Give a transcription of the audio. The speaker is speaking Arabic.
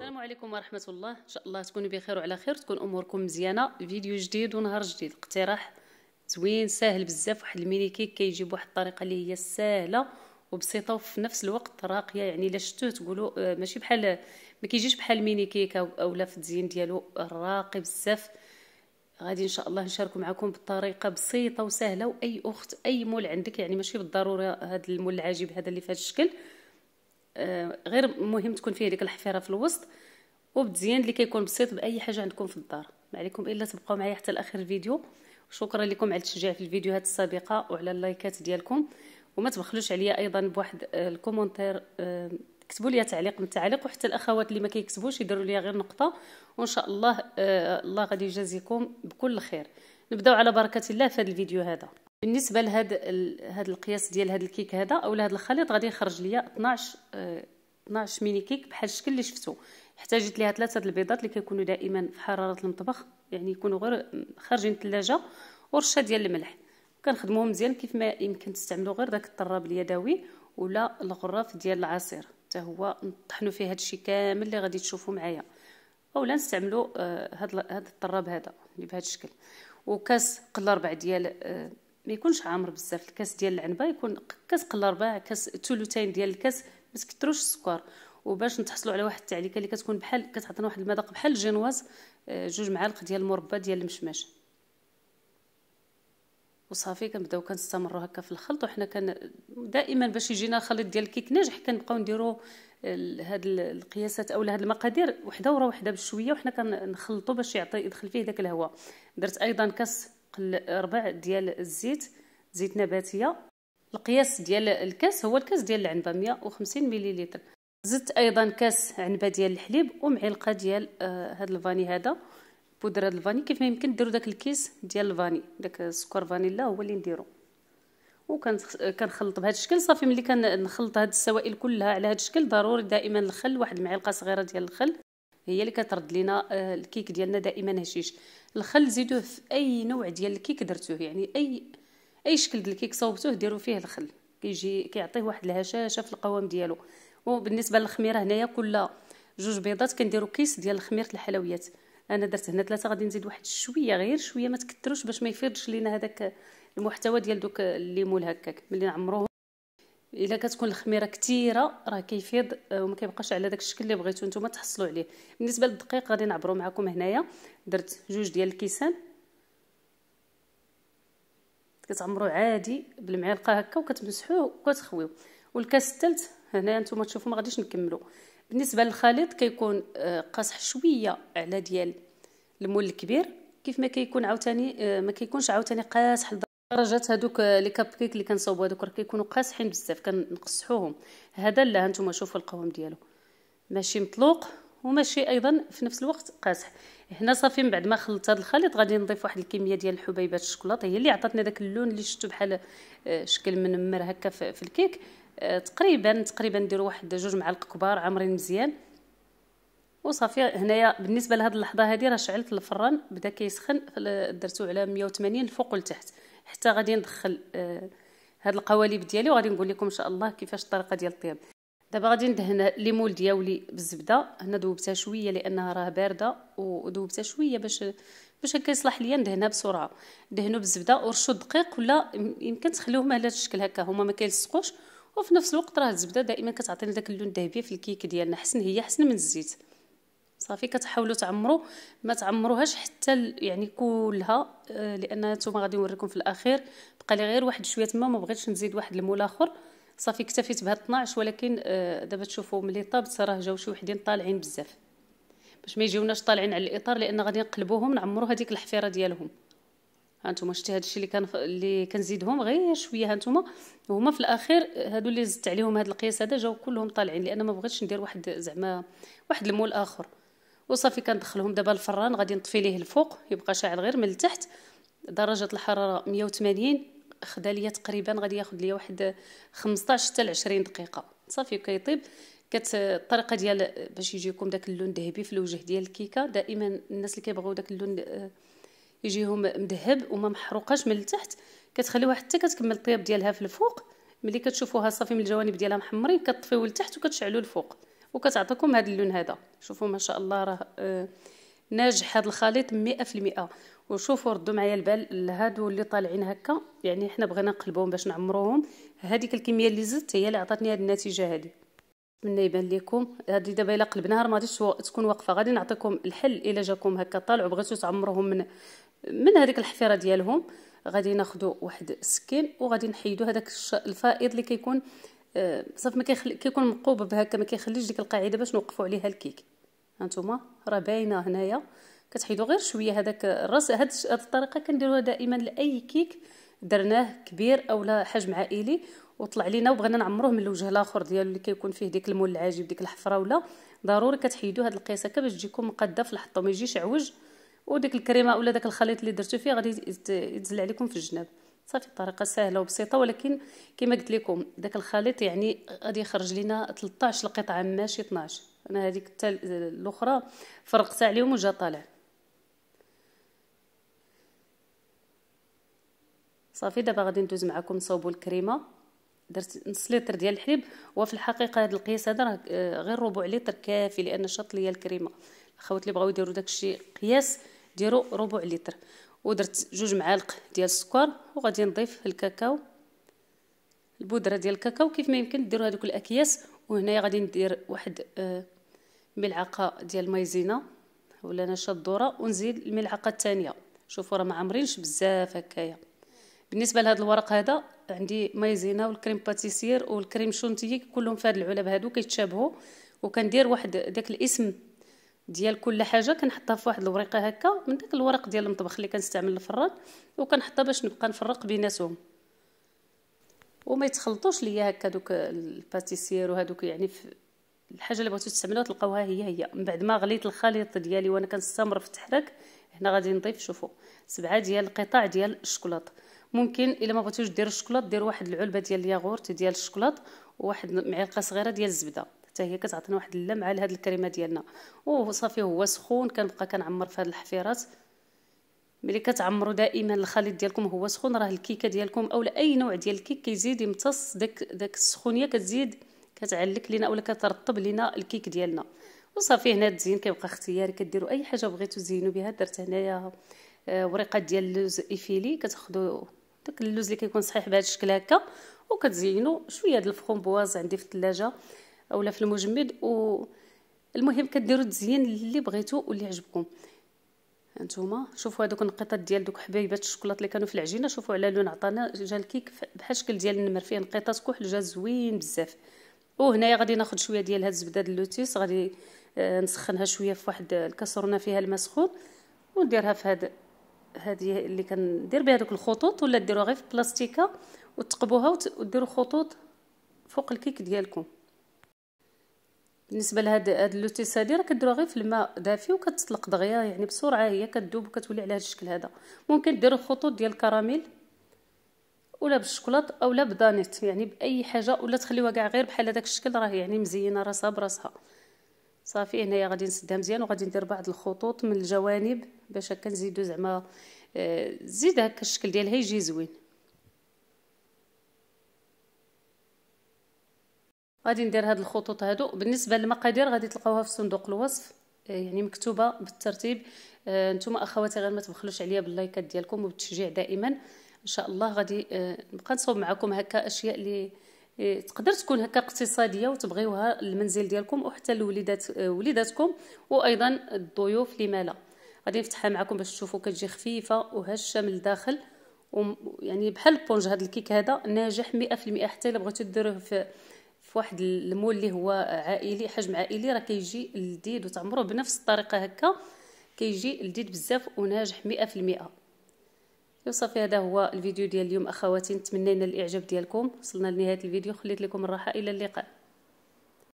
السلام عليكم ورحمه الله ان شاء الله تكونوا بخير وعلى خير تكون اموركم مزيانه فيديو جديد ونهار جديد اقتراح زوين ساهل بزاف واحد الميني كيك كيجي بواحد الطريقه اللي هي سهله وبسيطه وفي نفس الوقت راقيه يعني الا شفتوه تقولوا آه، ماشي بحال ما كيجيش بحال ميني كيك اولا في التزيين ديالو راقي بزاف غادي ان شاء الله نشارك معكم بطريقه بسيطه وسهله واي اخت اي مول عندك يعني ماشي بالضروره هذا المول العجيب هذا اللي في هذا الشكل آه، غير مهم تكون فيه ديك الحفيره في الوسط وبتزيان اللي كيكون بسيط باي حاجه عندكم في الدار ما عليكم الا تبقاو معايا حتى لاخر الفيديو شكرا لكم على التشجيع في الفيديوهات السابقه وعلى اللايكات ديالكم وما تبخلوش عليا ايضا بواحد آه، الكومونتير آه، كتبوا لي تعليق من التعليق وحتى الاخوات اللي ما كيكتبوش يديروا لي غير نقطه وان شاء الله الله غادي يجازيكم بكل خير نبداو على بركه الله في هذا الفيديو هذا بالنسبه لهذا هذا القياس ديال هذا الكيك هذا او هذا الخليط غادي يخرج ليا 12 12 آه، ميني كيك بحال الشكل اللي شفتو احتاجت ليها ثلاثه البيضات اللي كيكونوا دائما في حراره المطبخ يعني يكونوا غير خارجين من الثلاجه ورشه ديال الملح كنخدموهم مزيان كيف ما يمكن تستعملوا غير داك الطراب اليدوي ولا الغراف ديال العصير حتى هو نطحنوا فيه الشيء كامل اللي غادي تشوفوا معايا اولا نستعملوا آه، هاد هذا الطراب هذا اللي بهذا الشكل وكاس قل ربع ديال آه، ما يكونش عامر بزاف الكاس ديال العنبه يكون كاس قل ربع كاس ثلثين ديال الكاس ما تكثروش السكر وباش نتحصلوا على واحد التعليكه اللي كتكون بحال كتعطينا واحد المذاق بحال الجينواز آه، جوج معالق ديال المربى ديال المشماش وصافي كنبداو كنستمروا هكا في الخلط وحنا كان دائما باش يجينا الخليط ديال الكيك ناجح كنبقاو نديرو هاد القياسات اولا هاد المقادير وحده ورا وحده بشويه وحنا كنخلطوا باش يعطي يدخل فيه داك الهواء درت ايضا كاس ربع ديال الزيت زيت نباتيه القياس ديال الكاس هو الكاس ديال العنبه 150 مليلتر زدت ايضا كاس عنبه ديال الحليب ومعلقه ديال آه، هاد الفاني هذا بودره الفاني كيف ما يمكن ديروا داك الكيس ديال الفاني داك السكر فانيلا هو اللي نديرو وكنخلط بهذا الشكل صافي ملي كنخلط هاد السوائل كلها على هاد الشكل ضروري دائما الخل واحد المعلقه صغيره ديال الخل هي اللي كترد لينا آه، الكيك ديالنا دائما هشيش الخل زيدوه في اي نوع ديال الكيك درتوه يعني اي اي شكل ديال الكيك صوبتوه ديروا فيه الخل كيجي كيعطيه واحد الهشاشه في القوام ديالو وبالنسبه للخميره هنايا كل جوج بيضات كنديروا كيس ديال خميره الحلويات انا درت هنا ثلاثه غادي نزيد واحد شويه غير شويه ما تكثروش باش ما يفيضش لينا هذاك المحتوى ديال دوك الليمون هكاك ملي نعمروه الا كتكون الخميره كثيره راه كيفيض آه، وما كيبقاش على داك الشكل اللي بغيتو نتوما تحصلوا عليه بالنسبه للدقيق غادي نعبروا معكم هنايا درت جوج ديال الكيسان كتعمروا عادي بالمعلقه هكا وكتمسحوه وكتخويو والكاس الثالث هنايا نتوما تشوفوا ما غاديش نكملوا بالنسبه للخليط كيكون آه، قاصح شويه على ديال المول الكبير كيف ما كيكون عاوتاني آه، ما كيكونش عاوتاني قاصح درجات هذوك آه، لي كاب كيك اللي كنصاوبو هذوك راه كيكونوا قاسحين بزاف كنقصحوهم هذا لا هانتوما شوفوا القوام ديالو ماشي مطلوق وماشي ايضا في نفس الوقت قاسح هنا صافي من بعد ما خلطت هذا الخليط غادي نضيف واحد الكميه ديال الحبيبات الشوكولاته هي اللي عطاتنا داك اللون اللي شفتو بحال آه، شكل منمر هكا في الكيك آه، تقريبا تقريبا نديرو واحد جوج معالق كبار عامرين مزيان وصافي هنايا بالنسبه لهاد اللحظه هذه راه شعلت الفران بدا كيسخن درتو على 180 الفوق والتحت حتى غادي ندخل آه، هاد القوالب ديالي وغادي نقول لكم ان شاء الله كيفاش الطريقه ديال الطياب دابا غادي ندهن ليمول ديالي بالزبده هنا ذوبتها شويه لانها راه بارده وذوبتها شويه باش باش هكا يصلح ليا ندهنها بسرعه دهنوا بالزبده ورشوا الدقيق ولا يمكن تخليوهم على هذا الشكل هكا هما ما كيلصقوش وفي نفس الوقت راه الزبده دائما كتعطينا داك اللون الذهبي في الكيك ديالنا حسن هي حسن من الزيت صافي كتحاولوا تعمروا ما تعمروهاش حتى يعني كلها آه، لان نتوما غادي نوريكم في الاخير بقى لي غير واحد شويه تما ما بغيتش نزيد واحد المول اخر صافي اكتفيت بهاد 12 ولكن آه، دابا تشوفوا ملي طابت راه جاو شي وحدين طالعين بزاف باش ما يجيوناش طالعين على الاطار لان غادي نقلبوهم نعمروا هذيك الحفيره ديالهم هانتوما شتي هذا الشيء اللي كان اللي كنزيدهم غير شويه هانتوما هما في الاخير آه، هادو اللي زدت عليهم هاد القياس هذا جاو كلهم طالعين لان ما بغيتش ندير واحد زعما واحد المول اخر وصافي كندخلهم دابا الفران غادي نطفي ليه الفوق يبقى شاعل غير من التحت درجه الحراره 180 خدا ليا تقريبا غادي ياخذ ليا واحد 15 حتى ل 20 دقيقه صافي كيطيب كت الطريقه ديال باش يجيكم داك اللون ذهبي في الوجه ديال الكيكه دائما الناس اللي كيبغيو داك اللون يجيهم مذهب وما محروقاش من التحت كتخليوها حتى كتكمل الطياب ديالها في الفوق ملي كتشوفوها صافي من الجوانب ديالها محمرين كتطفيو لتحت وكتشعلو الفوق وكتعطيكم هذا اللون هذا شوفوا ما شاء الله راه آه، ناجح هذا الخليط 100% وشوفوا ردوا معايا البال هادو اللي طالعين هكا يعني حنا بغينا نقلبوهم باش نعمروهم هذيك الكميه اللي زدت هي اللي عطاتني هذه النتيجه هذه نتمنى يبان لكم هذه دابا الا قلبناها راه ما غاديش تكون واقفه غادي نعطيكم الحل الا جاكم هكا طالع وبغيتو تعمروهم من من هذيك الحفيره ديالهم غادي ناخذ واحد السكين وغادي نحيدوا هذاك الفائض اللي كيكون كي آه، صافي ما كيخلي كيكون مقوب بهكا ما كيخليش ديك القاعده باش نوقفوا عليها الكيك هانتوما راه باينه هنايا كتحيدوا غير شويه هذاك الراس هاد الطريقه كنديروها دائما لاي كيك درناه كبير اولا حجم عائلي وطلع لينا وبغينا نعمروه من الوجه الاخر ديالو اللي كيكون فيه ديك المول العاجب ديك الحفره ولا ضروري كتحيدوا هاد القياس هكا باش تجيكم مقاده في الحطه ما يجيش عوج وديك الكريمه اولا داك الخليط اللي درتو فيه غادي يتزل عليكم في الجناب صافي طريقه سهله وبسيطه ولكن كما قلت لكم داك الخليط يعني غادي يخرج لنا 13 القطعه ماشي 12 انا هذيك الاخرى فرقت عليهم وجا طالع صافي دابا غادي ندوز معكم نصاوبوا الكريمه درت نص لتر ديال الحليب وفي الحقيقه هذا القياس هذا آه، غير ربع لتر كافي لان شط ليا الكريمه الخوات اللي بغاو يديروا داكشي قياس ديروا ربع لتر ودرت جوج معالق ديال السكر وغادي نضيف الكاكاو البودره ديال الكاكاو كيف ما يمكن ديروا هذوك الاكياس وهنايا غادي ندير واحد آه، ملعقه ديال المايزينا ولا نشا الذره ونزيد الملعقه الثانيه شوفوا راه ما عامرينش بزاف هكايا بالنسبه لهذا الورق هذا عندي مايزينا والكريم باتيسير والكريم شونتيي كلهم في هذه العلب هادو كيتشابهوا وكندير واحد داك الاسم ديال كل حاجه كنحطها في واحد الوريقه هكا من داك الورق ديال المطبخ اللي كنستعمل الفران وكنحطها باش نبقى نفرق بيناتهم وما يتخلطوش ليا هكا دوك الباتيسير وهذوك يعني في الحاجه اللي بغيتو تستعملوها تلقاوها هي هي من بعد ما غليت الخليط ديالي وانا كنستمر في التحرك هنا غادي نضيف شوفوا سبعه ديال القطع ديال الشكلاط ممكن الا ما بغيتوش دير الشكلاط دير واحد العلبه ديال الياغورت ديال الشكلاط وواحد معلقه صغيره ديال الزبده حتى هي كتعطينا واحد اللمعه لهاد الكريمه ديالنا وصافي هو سخون كنبقى كنعمر في هاد الحفيرات ملي كتعمروا دائما الخليط ديالكم هو سخون راه الكيكه ديالكم اولا اي نوع ديال الكيك كيزيد يمتص داك داك السخونيه كتزيد كتعلك لينا اولا كترطب لينا الكيك ديالنا وصافي هنا التزيين كيبقى اختياري كديروا اي حاجه بغيتو تزينوا بها درت هنايا آه، وريقات ديال اللوز ايفيلي كتاخذوا داك اللوز اللي كيكون صحيح بهذا الشكل هكا وكتزينوا شويه ديال الفرومبواز عندي في الثلاجه اولا في المجمد و المهم كديروا التزيين اللي بغيتو واللي عجبكم هانتوما شوفوا هذوك النقيطات ديال دوك حبيبات الشوكولاط اللي كانوا في العجينه شوفوا على لون عطانا جا الكيك بحال شكل ديال النمر فيه نقيطات كحل جا زوين بزاف وهنايا غادي ناخذ شويه ديال هاد الزبده ديال اللوتيس غادي آه، نسخنها شويه في واحد الكاسرونه آه، فيها الماء سخون ونديرها في هاد هذه اللي كندير بها دوك الخطوط ولا ديروها غير في بلاستيكه وتقبوها وديروا خطوط فوق الكيك ديالكم بالنسبه لهاد هاد لوتيس هادي راه كديروها غير في الماء دافي وكتطلق دغيا يعني بسرعه هي كتذوب وكتولي على هاد الشكل هذا ممكن ديروا خطوط ديال الكراميل ولا بالشكلاط اولا بدانيت يعني باي حاجه ولا تخليوها كاع غير بحال هذاك الشكل راه يعني مزينه راسها براسها صافي هنايا غادي نسدها مزيان وغادي ندير بعض الخطوط من الجوانب باش هكا نزيدو زعما آه، زيد هكا الشكل ديالها يجي زوين غادي ندير هاد الخطوط هادو بالنسبه للمقادير غادي تلقاوها في صندوق الوصف آه، يعني مكتوبه بالترتيب آه، نتوما اخواتي غير ما تبخلوش عليا باللايكات ديالكم وبالتشجيع دائما ان شاء الله غادي آه، نبقى نصوب معكم هكا اشياء اللي تقدر تكون هكا اقتصاديه وتبغيوها للمنزل ديالكم وحتى لوليدات وليداتكم وايضا الضيوف لما لا غادي نفتحها معكم باش تشوفوا كتجي خفيفه وهشه من الداخل ويعني بحال البونج هذا الكيك هذا ناجح 100% حتى الا بغيتو ديروه في في واحد المول اللي هو عائلي حجم عائلي راه كيجي لذيذ وتعمرو بنفس الطريقه هكا كيجي لذيذ بزاف وناجح 100% وصافي هذا هو الفيديو ديال اليوم اخواتي نتمنى الاعجاب ديالكم وصلنا لنهايه الفيديو خليت لكم الراحه الى اللقاء